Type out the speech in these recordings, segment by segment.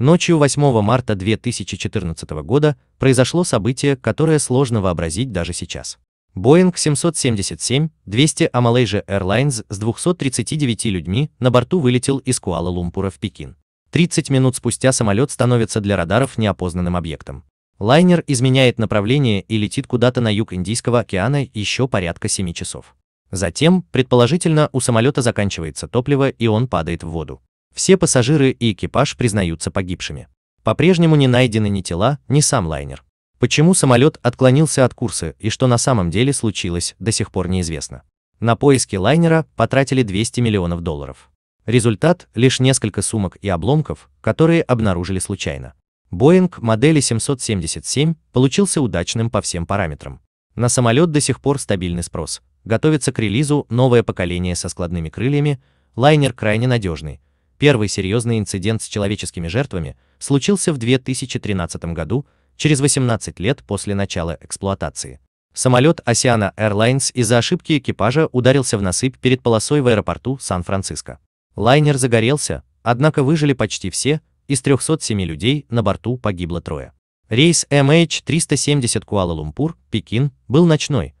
Ночью 8 марта 2014 года произошло событие, которое сложно вообразить даже сейчас. Boeing 777-200 Malaysia Airlines с 239 людьми на борту вылетел из Куала-Лумпура в Пекин. 30 минут спустя самолет становится для радаров неопознанным объектом. Лайнер изменяет направление и летит куда-то на юг Индийского океана еще порядка 7 часов. Затем, предположительно, у самолета заканчивается топливо и он падает в воду. Все пассажиры и экипаж признаются погибшими. По-прежнему не найдены ни тела, ни сам лайнер. Почему самолет отклонился от курса и что на самом деле случилось, до сих пор неизвестно. На поиски лайнера потратили 200 миллионов долларов. Результат – лишь несколько сумок и обломков, которые обнаружили случайно. Боинг модели 777 получился удачным по всем параметрам. На самолет до сих пор стабильный спрос. Готовится к релизу новое поколение со складными крыльями, лайнер крайне надежный, Первый серьезный инцидент с человеческими жертвами случился в 2013 году, через 18 лет после начала эксплуатации. Самолет Oceana Airlines из-за ошибки экипажа ударился в насыпь перед полосой в аэропорту Сан-Франциско. Лайнер загорелся, однако выжили почти все, из 307 людей на борту погибло трое. Рейс MH370 Куала-Лумпур, Пекин, был ночной.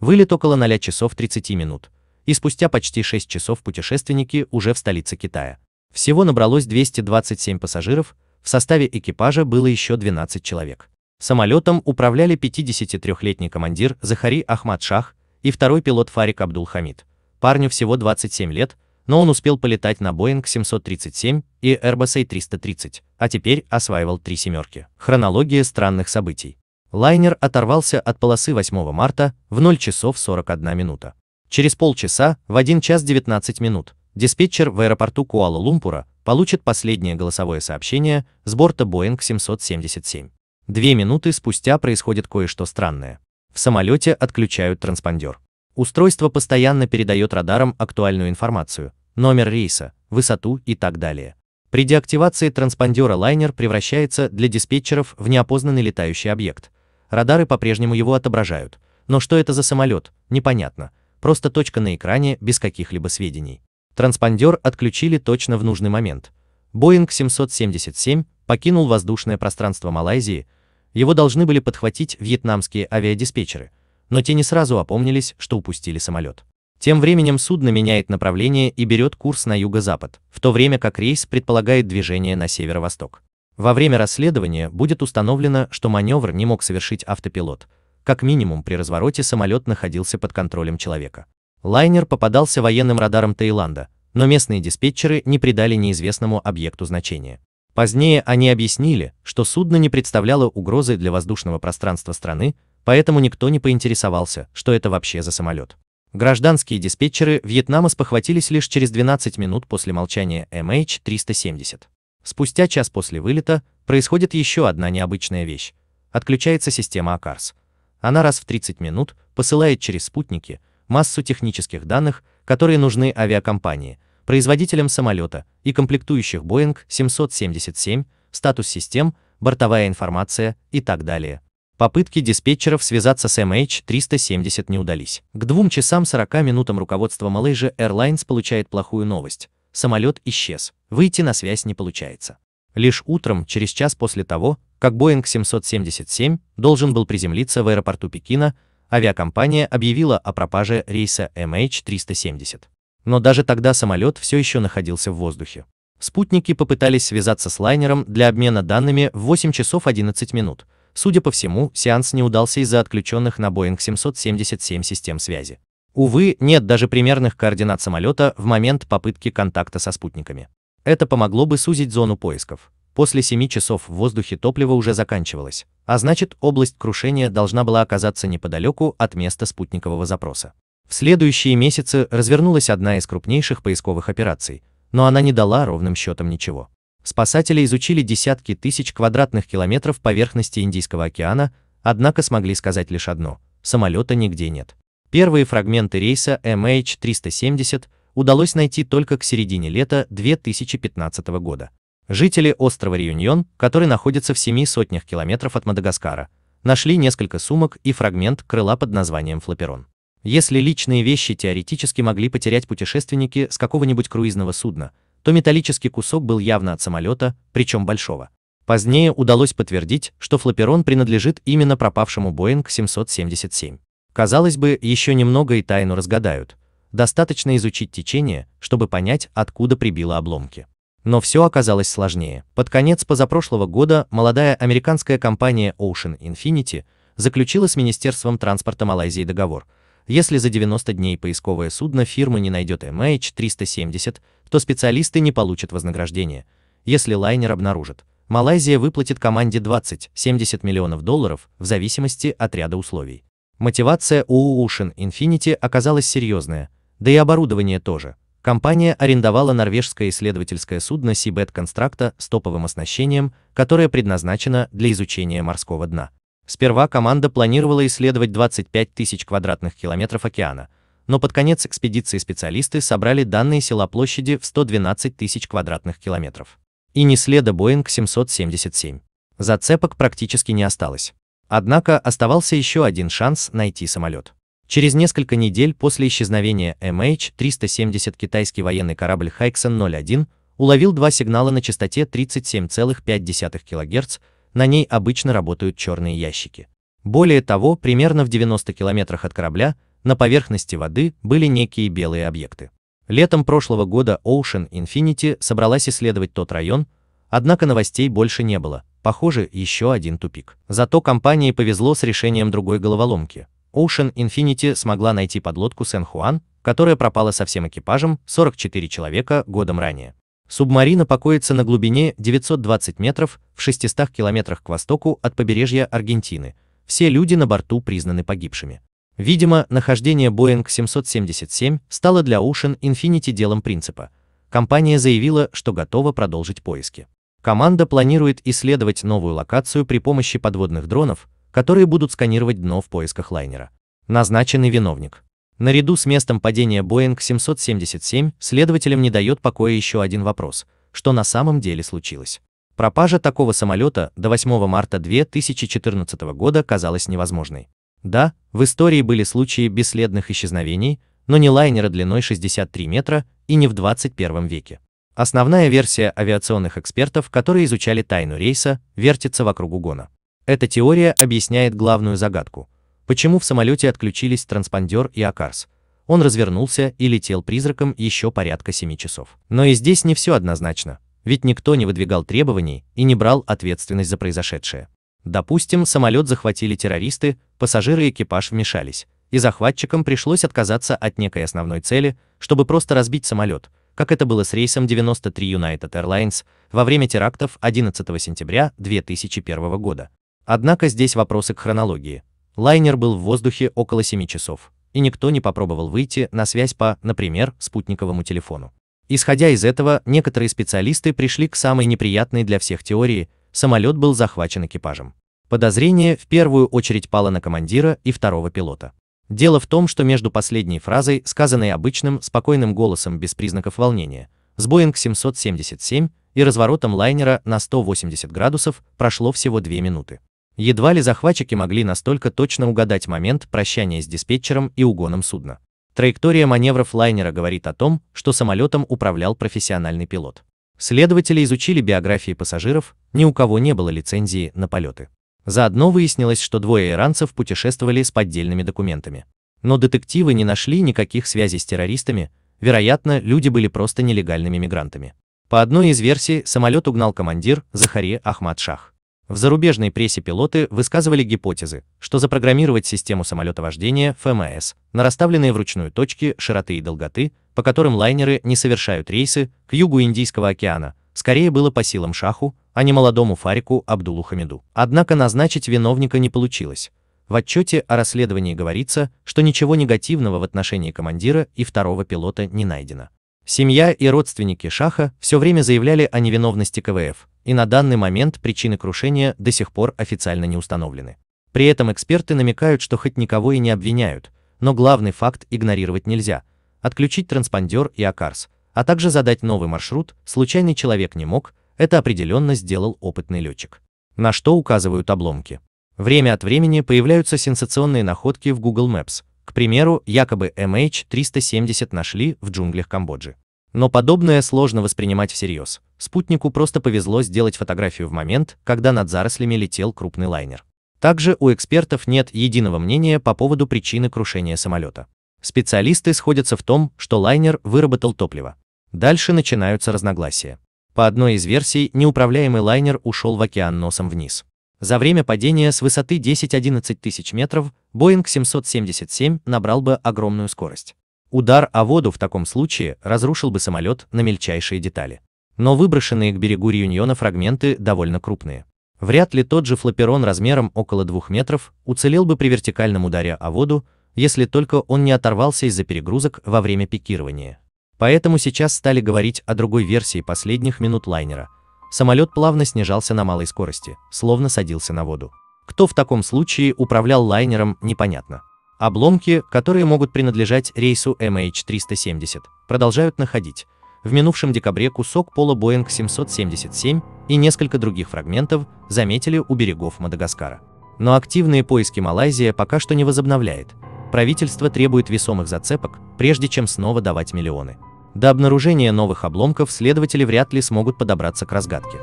Вылет около 0 часов 30 минут. И спустя почти 6 часов путешественники уже в столице Китая. Всего набралось 227 пассажиров, в составе экипажа было еще 12 человек. Самолетом управляли 53-летний командир Захари Ахмад Шах и второй пилот Фарик Абдулхамид. Парню всего 27 лет, но он успел полетать на Боинг 737 и Airbus A330, а теперь осваивал три семерки. Хронология странных событий. Лайнер оторвался от полосы 8 марта в 0 часов 41 минута. Через полчаса в 1 час 19 минут Диспетчер в аэропорту Куала-Лумпура получит последнее голосовое сообщение с борта Boeing 777. Две минуты спустя происходит кое-что странное. В самолете отключают транспондер. Устройство постоянно передает радарам актуальную информацию, номер рейса, высоту и так далее. При деактивации транспондера лайнер превращается для диспетчеров в неопознанный летающий объект. Радары по-прежнему его отображают, но что это за самолет, непонятно, просто точка на экране без каких-либо сведений. Транспондер отключили точно в нужный момент. Боинг 777 покинул воздушное пространство Малайзии, его должны были подхватить вьетнамские авиадиспетчеры, но те не сразу опомнились, что упустили самолет. Тем временем судно меняет направление и берет курс на юго-запад, в то время как рейс предполагает движение на северо-восток. Во время расследования будет установлено, что маневр не мог совершить автопилот, как минимум при развороте самолет находился под контролем человека. Лайнер попадался военным радаром Таиланда, но местные диспетчеры не придали неизвестному объекту значения. Позднее они объяснили, что судно не представляло угрозы для воздушного пространства страны, поэтому никто не поинтересовался, что это вообще за самолет. Гражданские диспетчеры Вьетнама спохватились лишь через 12 минут после молчания MH370. Спустя час после вылета происходит еще одна необычная вещь. Отключается система АКАРС. Она раз в 30 минут посылает через спутники – массу технических данных, которые нужны авиакомпании, производителям самолета и комплектующих Boeing 777, статус систем, бортовая информация и так далее. Попытки диспетчеров связаться с MH370 не удались. К 2 часам 40 минутам руководство Malaysia Airlines получает плохую новость. Самолет исчез. Выйти на связь не получается. Лишь утром, через час после того, как Boeing 777 должен был приземлиться в аэропорту Пекина, авиакомпания объявила о пропаже рейса MH370. Но даже тогда самолет все еще находился в воздухе. Спутники попытались связаться с лайнером для обмена данными в 8 часов 11 минут. Судя по всему, сеанс не удался из-за отключенных на Boeing 777 систем связи. Увы, нет даже примерных координат самолета в момент попытки контакта со спутниками. Это помогло бы сузить зону поисков после 7 часов в воздухе топливо уже заканчивалось, а значит область крушения должна была оказаться неподалеку от места спутникового запроса. В следующие месяцы развернулась одна из крупнейших поисковых операций, но она не дала ровным счетом ничего. Спасатели изучили десятки тысяч квадратных километров поверхности Индийского океана, однако смогли сказать лишь одно – самолета нигде нет. Первые фрагменты рейса MH370 удалось найти только к середине лета 2015 года. Жители острова Реюньон, который находится в семи сотнях километров от Мадагаскара, нашли несколько сумок и фрагмент крыла под названием флаперон. Если личные вещи теоретически могли потерять путешественники с какого-нибудь круизного судна, то металлический кусок был явно от самолета, причем большого. Позднее удалось подтвердить, что флаперон принадлежит именно пропавшему Боинг 777. Казалось бы, еще немного и тайну разгадают. Достаточно изучить течение, чтобы понять, откуда прибило обломки. Но все оказалось сложнее. Под конец позапрошлого года молодая американская компания Ocean Infinity заключила с Министерством транспорта Малайзии договор. Если за 90 дней поисковое судно фирмы не найдет MH370, то специалисты не получат вознаграждение. Если лайнер обнаружит, Малайзия выплатит команде 20-70 миллионов долларов в зависимости от ряда условий. Мотивация у Ocean Infinity оказалась серьезная, да и оборудование тоже – Компания арендовала норвежское исследовательское судно Seabed Констракта с топовым оснащением, которое предназначено для изучения морского дна. Сперва команда планировала исследовать 25 тысяч квадратных километров океана, но под конец экспедиции специалисты собрали данные села площади в 112 тысяч квадратных километров. И не следа Boeing 777. Зацепок практически не осталось. Однако оставался еще один шанс найти самолет. Через несколько недель после исчезновения MH370 китайский военный корабль Хайксен-01 уловил два сигнала на частоте 37,5 кГц, на ней обычно работают черные ящики. Более того, примерно в 90 километрах от корабля на поверхности воды были некие белые объекты. Летом прошлого года Ocean Infinity собралась исследовать тот район, однако новостей больше не было, похоже, еще один тупик. Зато компании повезло с решением другой головоломки – Ocean Infinity смогла найти подлодку Сен-Хуан, которая пропала со всем экипажем 44 человека годом ранее. Субмарина покоится на глубине 920 метров в 600 километрах к востоку от побережья Аргентины. Все люди на борту признаны погибшими. Видимо, нахождение Boeing 777 стало для Ocean Infinity делом принципа. Компания заявила, что готова продолжить поиски. Команда планирует исследовать новую локацию при помощи подводных дронов, которые будут сканировать дно в поисках лайнера. Назначенный виновник. Наряду с местом падения Боинг 777 следователям не дает покоя еще один вопрос, что на самом деле случилось. Пропажа такого самолета до 8 марта 2014 года казалась невозможной. Да, в истории были случаи бесследных исчезновений, но не лайнера длиной 63 метра и не в 21 веке. Основная версия авиационных экспертов, которые изучали тайну рейса, вертится вокруг угона. Эта теория объясняет главную загадку. Почему в самолете отключились транспондер и АКАРС? Он развернулся и летел призраком еще порядка 7 часов. Но и здесь не все однозначно, ведь никто не выдвигал требований и не брал ответственность за произошедшее. Допустим, самолет захватили террористы, пассажиры и экипаж вмешались, и захватчикам пришлось отказаться от некой основной цели, чтобы просто разбить самолет, как это было с рейсом 93 United Airlines во время терактов 11 сентября 2001 года. Однако здесь вопросы к хронологии. Лайнер был в воздухе около 7 часов, и никто не попробовал выйти на связь по, например, спутниковому телефону. Исходя из этого, некоторые специалисты пришли к самой неприятной для всех теории – самолет был захвачен экипажем. Подозрение в первую очередь пало на командира и второго пилота. Дело в том, что между последней фразой, сказанной обычным, спокойным голосом без признаков волнения, с Boeing 777 и разворотом лайнера на 180 градусов прошло всего 2 минуты. Едва ли захватчики могли настолько точно угадать момент прощания с диспетчером и угоном судна. Траектория маневров лайнера говорит о том, что самолетом управлял профессиональный пилот. Следователи изучили биографии пассажиров, ни у кого не было лицензии на полеты. Заодно выяснилось, что двое иранцев путешествовали с поддельными документами. Но детективы не нашли никаких связей с террористами, вероятно, люди были просто нелегальными мигрантами. По одной из версий, самолет угнал командир Захари Ахмад Шах. В зарубежной прессе пилоты высказывали гипотезы, что запрограммировать систему самолетовождения ФМС на расставленные вручную точки широты и долготы, по которым лайнеры не совершают рейсы к югу Индийского океана, скорее было по силам Шаху, а не молодому Фарику Абдулу Хамиду. Однако назначить виновника не получилось. В отчете о расследовании говорится, что ничего негативного в отношении командира и второго пилота не найдено. Семья и родственники Шаха все время заявляли о невиновности КВФ, и на данный момент причины крушения до сих пор официально не установлены. При этом эксперты намекают, что хоть никого и не обвиняют, но главный факт игнорировать нельзя. Отключить транспондер и АКАРС, а также задать новый маршрут случайный человек не мог, это определенно сделал опытный летчик. На что указывают обломки. Время от времени появляются сенсационные находки в Google Maps. К примеру, якобы MH370 нашли в джунглях Камбоджи. Но подобное сложно воспринимать всерьез. Спутнику просто повезло сделать фотографию в момент, когда над зарослями летел крупный лайнер. Также у экспертов нет единого мнения по поводу причины крушения самолета. Специалисты сходятся в том, что лайнер выработал топливо. Дальше начинаются разногласия. По одной из версий, неуправляемый лайнер ушел в океан носом вниз. За время падения с высоты 10-11 тысяч метров Боинг 777 набрал бы огромную скорость. Удар о воду в таком случае разрушил бы самолет на мельчайшие детали. Но выброшенные к берегу Реюньона фрагменты довольно крупные. Вряд ли тот же флаперон размером около двух метров уцелел бы при вертикальном ударе о воду, если только он не оторвался из-за перегрузок во время пикирования. Поэтому сейчас стали говорить о другой версии последних минут лайнера. Самолет плавно снижался на малой скорости, словно садился на воду. Кто в таком случае управлял лайнером, непонятно. Обломки, которые могут принадлежать рейсу MH370, продолжают находить. В минувшем декабре кусок пола Boeing 777 и несколько других фрагментов заметили у берегов Мадагаскара. Но активные поиски Малайзия пока что не возобновляет. Правительство требует весомых зацепок, прежде чем снова давать миллионы. До обнаружения новых обломков следователи вряд ли смогут подобраться к разгадке.